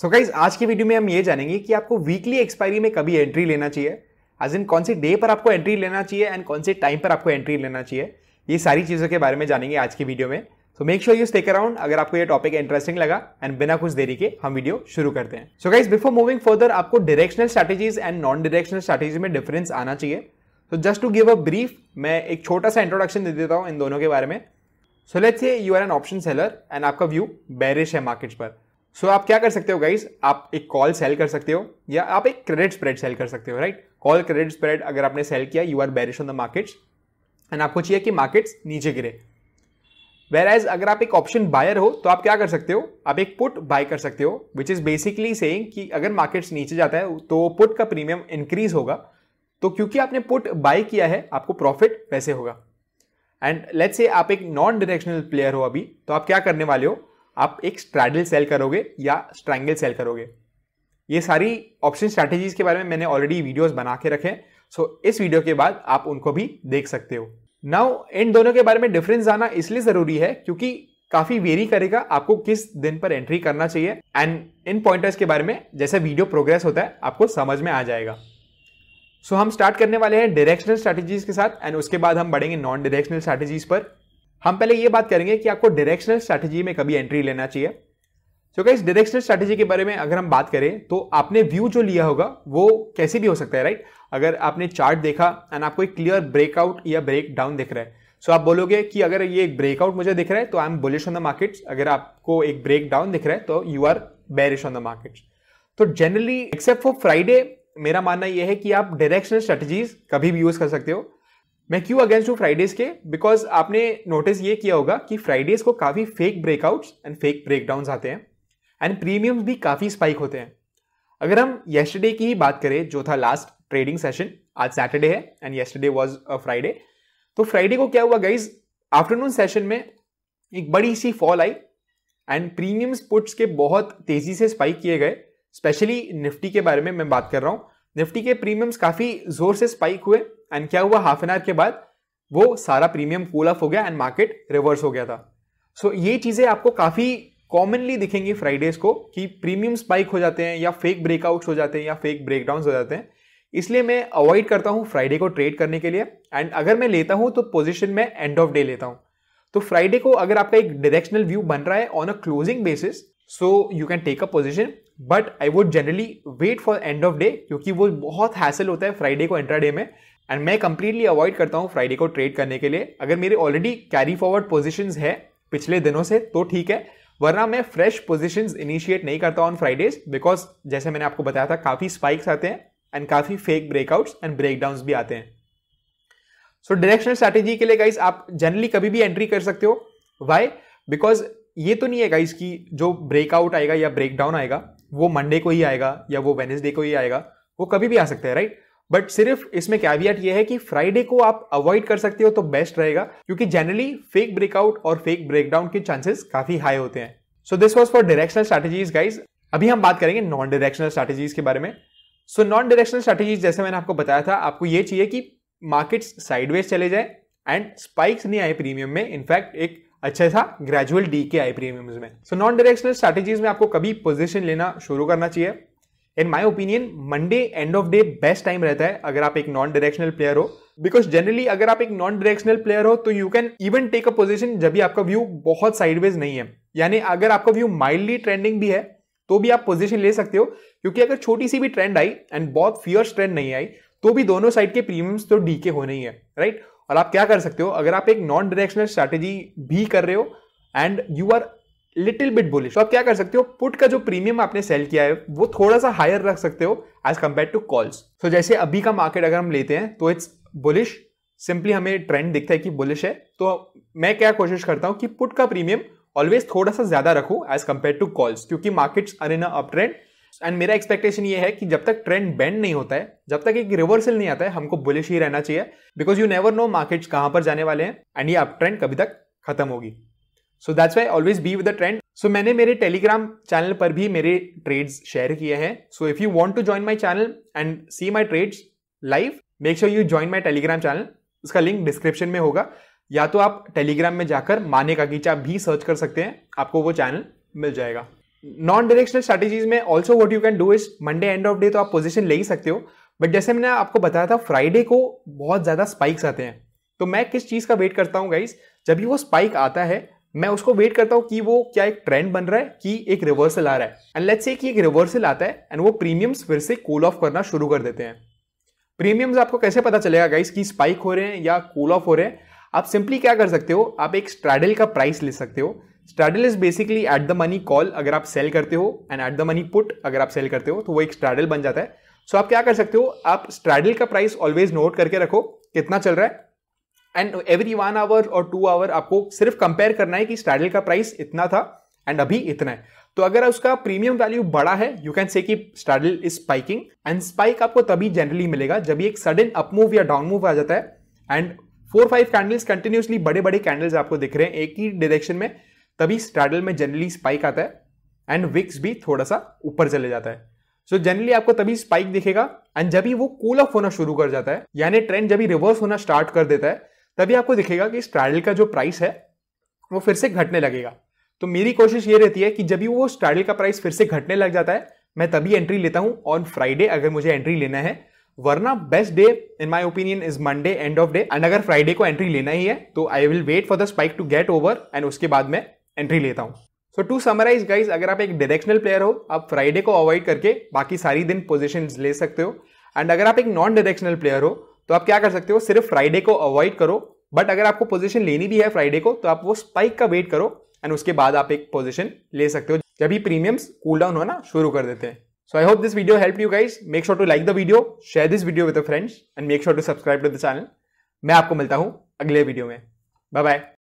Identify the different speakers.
Speaker 1: सो so guys आज की video में हम ये जानेंगे कि आपको वीकली एक्सपायरी में कभी एंट्री लेना चाहिए एज इन कौन से डे पर आपको एंट्री लेना चाहिए एंड कौन से टाइम पर आपको एंट्री लेना चाहिए ये सारी चीज़ों के बारे में जानेंगे आज की वीडियो में so make sure you stick around अगर आपको ये टॉपिक इंटरेस्टिंग लगा एंड बिना कुछ देरी के हम वीडियो शुरू करते हैं so guys before moving further आपको directional strategies and non directional strategy में डिफरेंस आना चाहिए so just to give a brief मैं एक छोटा सा इंट्रोडक्शन दे देता हूँ इन दोनों के बारे में so let's say you are an option seller and आपका व्यू बैरिश है मार्केट्स पर सो so, आप क्या कर सकते हो गाइज आप एक कॉल सेल कर सकते हो या आप एक क्रेडिट स्प्रेड सेल कर सकते हो राइट कॉल क्रेडिट स्प्रेड अगर आपने सेल किया you are bearish on the markets and आपको चाहिए कि मार्केट्स नीचे गिरे वेर एज अगर आप एक ऑप्शन बायर हो तो आप क्या कर सकते हो आप एक पुट बाय कर सकते हो विच इज़ बेसिकली सेइंग कि अगर मार्केट्स नीचे जाता है तो पुट का प्रीमियम इंक्रीज होगा तो क्योंकि आपने पुट बाय किया है आपको प्रॉफिट वैसे होगा एंड लेट्स से आप एक नॉन डायरेक्शनल प्लेयर हो अभी तो आप क्या करने वाले हो आप एक स्ट्रैडल सेल करोगे या स्ट्रैंगल सेल करोगे ये सारी ऑप्शन स्ट्रैटेजीज के बारे में मैंने ऑलरेडी वीडियोस बना के रखे सो so, इस वीडियो के बाद आप उनको भी देख सकते हो नाउ इन दोनों के बारे में डिफरेंस आना इसलिए ज़रूरी है क्योंकि काफ़ी वेरी करेगा आपको किस दिन पर एंट्री करना चाहिए एंड इन पॉइंटर्स के बारे में जैसे वीडियो प्रोग्रेस होता है आपको समझ में आ जाएगा सो so, हम स्टार्ट करने वाले हैं डायरेक्शनल स्ट्रैटेजीज के साथ एंड उसके बाद हम बढ़ेंगे नॉन डायरेक्शनल स्ट्रैटेजीज पर हम पहले ये बात करेंगे कि आपको डायरेक्शनल स्ट्रैटेजी में कभी एंट्री लेना चाहिए सो क्या इस डायरेक्शनल स्ट्रैटेजी के बारे में अगर हम बात करें तो आपने व्यू जो लिया होगा वो कैसे भी हो सकता है राइट अगर आपने चार्ट देखा एंड आपको एक क्लियर ब्रेकआउट या ब्रेक डाउन दिख रहा है सो so आप बोलोगे कि अगर ये एक ब्रेकआउट मुझे दिख रहा है तो I am bullish on the markets अगर आपको एक ब्रेक डाउन दिख रहा है तो you are bearish on the markets तो जनरली एक्सेप्ट फॉर फ्राइडे मेरा मानना यह है कि आप डायरेक्शनल स्ट्रेटजीज कभी भी यूज कर सकते हो मैं क्यों अगेंस्ट हूँ फ्राइडेज के बिकॉज आपने नोटिस ये किया होगा कि फ्राइडेज को काफ़ी fake breakouts and fake breakdown आते हैं एंड प्रीमियम्स भी काफ़ी स्पाइक होते हैं अगर हम येस्टरडे की ही बात करें जो था लास्ट ट्रेडिंग सेशन आज सैटरडे है and yesterday was a Friday तो फ्राइडे को क्या हुआ गाइज आफ्टरनून सेशन में एक बड़ी सी फॉल आई एंड प्रीमियम्स पुट्स के बहुत तेजी से स्पाइक किए गए स्पेशली निफ्टी के बारे में मैं बात कर रहा हूँ निफ्टी के प्रीमियम्स काफ़ी जोर से स्पाइक हुए एंड क्या हुआ हाफ एन आवर के बाद वो सारा प्रीमियम कूल ऑफ हो गया एंड मार्केट रिवर्स हो गया था सो so, ये चीज़ें आपको काफ़ी कॉमनली दिखेंगी फ्राइडेज को कि प्रीमियम स्पाइक हो जाते हैं या फेक ब्रेकआउट्स हो जाते हैं या फेक ब्रेकडाउन हो जाते हैं इसलिए मैं अवॉइड करता हूँ फ्राइडे को ट्रेड करने के लिए एंड अगर मैं लेता हूँ तो पोजिशन में एंड ऑफ डे लेता हूँ तो फ्राइडे को अगर आपका एक डायरेक्शनल व्यू बन रहा है on a closing basis so you can take a position but I would generally wait for end of day क्योंकि वो बहुत हैसल होता है फ्राइडे को एंट्रा डे में एंड मैं कंप्लीटली अवॉइड करता हूँ फ्राइडे को ट्रेड करने के लिए अगर मेरे ऑलरेडी कैरी फॉरवर्ड पोजिशन है पिछले दिनों से तो ठीक है वरना मैं फ्रेश पोजिशन इनिशिएट नहीं करता ऑन फ्राइडेज बिकॉज जैसे मैंने आपको बताया था काफ़ी स्पाइक्स आते हैं एंड काफ़ी फेक ब्रेकआउट्स एंड ब्रेकडाउन भी आते हैं सो डायरेक्शनल स्ट्रैटेजी के लिए गाइस आप जनरली कभी भी एंट्री कर सकते हो वाई बिकॉज ये तो नहीं है गाइस कि जो ब्रेकआउट आएगा या ब्रेकडाउन आएगा वो मंडे को ही आएगा या वो वेनेसडे को ही आएगा वो कभी भी आ सकता है राइट right? बट सिर्फ इसमें कैवियट ये है कि फ्राइडे को आप अवॉइड कर सकते हो तो बेस्ट रहेगा क्योंकि जनरली फेक ब्रेकआउट और फेक ब्रेकडाउन के चांसेस काफी हाई होते हैं so this was for directional strategies guys अभी हम बात करेंगे नॉन डायरेक्शनल स्ट्रैटेजीज के बारे में सो नॉन डायरेक्शनल स्ट्रैटेजीज जैसे मैंने आपको बताया था आपको ये चाहिए कि मार्केट्स साइडवेज चले जाए एंड स्पाइक्स नहीं आए प्रीमियम में इनफैक्ट एक अच्छा सा ग्रेजुअल डी के आई प्रीमियम में सो नॉन डायरेक्शनल स्ट्रैटेजीज में आपको कभी पोजीशन लेना शुरू करना चाहिए in my opinion Monday end of day best time रहता है अगर आप एक नॉन डायरेक्शनल प्लेयर हो बिकॉज जनरली अगर आप एक नॉन डायरेक्शनल प्लेयर हो तो you can even take a position जब भी आपका व्यू बहुत साइडवेज नहीं है यानी अगर आपका व्यू माइल्डली ट्रेंडिंग भी है तो भी आप पोजिशन ले सकते हो क्योंकि अगर छोटी सी भी ट्रेंड आई एंड बहुत फियर्स ट्रेंड नहीं आई तो भी दोनों साइड के प्रीमियम्स तो डी के होने ही है राइट और आप क्या कर सकते हो अगर आप एक नॉन डायरेक्शनल स्ट्रैटेजी भी कर रहे हो and you are little bit bullish तो आप क्या कर सकते हो पुट का जो प्रीमियम आपने सेल किया है वो थोड़ा सा हायर रख सकते हो एज कम्पेयर टू कॉल्स तो जैसे अभी का मार्केट अगर हम लेते हैं तो इट्स बुलिश सिंपली हमें ट्रेंड दिखता है कि बुलिश है तो मैं क्या कोशिश करता हूँ कि पुट का प्रीमियम ऑलवेज थोड़ा सा ज्यादा रखूँ एज कम्पेयर टू कॉल्स क्योंकि markets are in uptrend and मेरा एक्सपेक्टेशन ये है कि जब तक ट्रेंड बेंड नहीं होता है जब तक एक रिवर्सल नहीं आता है हमको बुलिश ही रहना चाहिए because you never know markets कहाँ पर जाने वाले हैं एंड ये अप ट्रेंड कभी तक खत्म होगी so that's why always be with the trend so मैंने मेरे टेलीग्राम चैनल पर भी मेरे ट्रेड्स शेयर किए हैं so if you want to join my channel and see my trades live make sure you join my Telegram channel उसका link description में होगा या तो आप टेलीग्राम में जाकर माने का गीचा भी सर्च कर सकते हैं आपको वो चैनल मिल जाएगा नॉन डायरेक्शनल स्ट्रैटेजीज में also what you can do is Monday end of day तो आप पोजिशन ले ही सकते हो बट जैसे मैंने आपको बताया था फ्राइडे को बहुत ज़्यादा स्पाइक्स आते हैं तो मैं किस चीज़ का वेट करता हूँ गाइज जब भी वो स्पाइक आता है मैं उसको वेट करता हूँ कि वो क्या एक ट्रेंड बन रहा है कि एक रिवर्सल आ रहा है एंड लेट्स से कि एक रिवर्सल आता है एंड वो प्रीमियम्स फिर से कूल ऑफ करना शुरू कर देते हैं प्रीमियम्स आपको कैसे पता चलेगा गाइस कि स्पाइक हो रहे हैं या कूल ऑफ हो रहे हैं आप सिंपली क्या कर सकते हो आप एक स्ट्रैडल का प्राइस ले सकते हो straddle is basically at the money call अगर आप सेल करते हो and at the money put अगर आप सेल करते हो तो वो एक स्ट्रैडल बन जाता है सो so आप क्या कर सकते हो आप स्ट्रैडल का प्राइस ऑलवेज नोट करके रखो कितना चल रहा है एंड एवरी वन आवर और टू आवर आपको सिर्फ कंपेयर करना है कि स्ट्रैडल का प्राइस इतना था एंड अभी इतना है तो अगर उसका प्रीमियम वैल्यू बड़ा है यू कैन से कि straddle is spiking and spike आपको तभी जनरली मिलेगा जब एक सडन अपमूव या डाउन मूव आ जाता है and four five candles continuously बड़े बड़े कैंडल्स आपको दिख रहे हैं एक ही डायरेक्शन में तभी स्ट्रैडल में जनरली स्पाइक आता है एंड विक्स भी थोड़ा सा ऊपर चले जाता है सो so जनरली आपको तभी स्पाइक दिखेगा एंड जब ही वो कूल ऑफ होना शुरू कर जाता है यानी ट्रेंड जब भी रिवर्स होना स्टार्ट कर देता है तभी आपको दिखेगा कि स्ट्रैडल का जो प्राइस है वो फिर से घटने लगेगा तो मेरी कोशिश ये रहती है कि जब भी वो स्ट्रैडल का प्राइस फिर से घटने लग जाता है मैं तभी एंट्री लेता हूं ऑन फ्राइडे अगर मुझे एंट्री लेना है वरना best day in my opinion is Monday end of day and अगर फ्राइडे को एंट्री लेना ही है तो I will wait for the spike to get over and उसके बाद मैं एंट्री लेता हूँ सो टू समराइज गाइज अगर आप एक डायरेक्शनल प्लेयर हो आप फ्राइडे को अवॉइड करके बाकी सारी दिन पोजिशन ले सकते हो एंड अगर आप एक नॉन डायरेक्शनल प्लेयर हो तो आप क्या कर सकते हो सिर्फ फ्राइडे को अवॉइड करो बट अगर आपको पोजीशन लेनी भी है फ्राइडे को तो आप वो स्पाइक का वेट करो एंड उसके बाद आप एक पोजीशन ले सकते हो जब ही प्रीमियम्स कूल डाउन होना शुरू कर देते हैं so I hope this video help you guys make sure to like the video share this video with friends and make sure to subscribe to the channel मैं आपको मिलता हूं अगले वीडियो में बाय बाय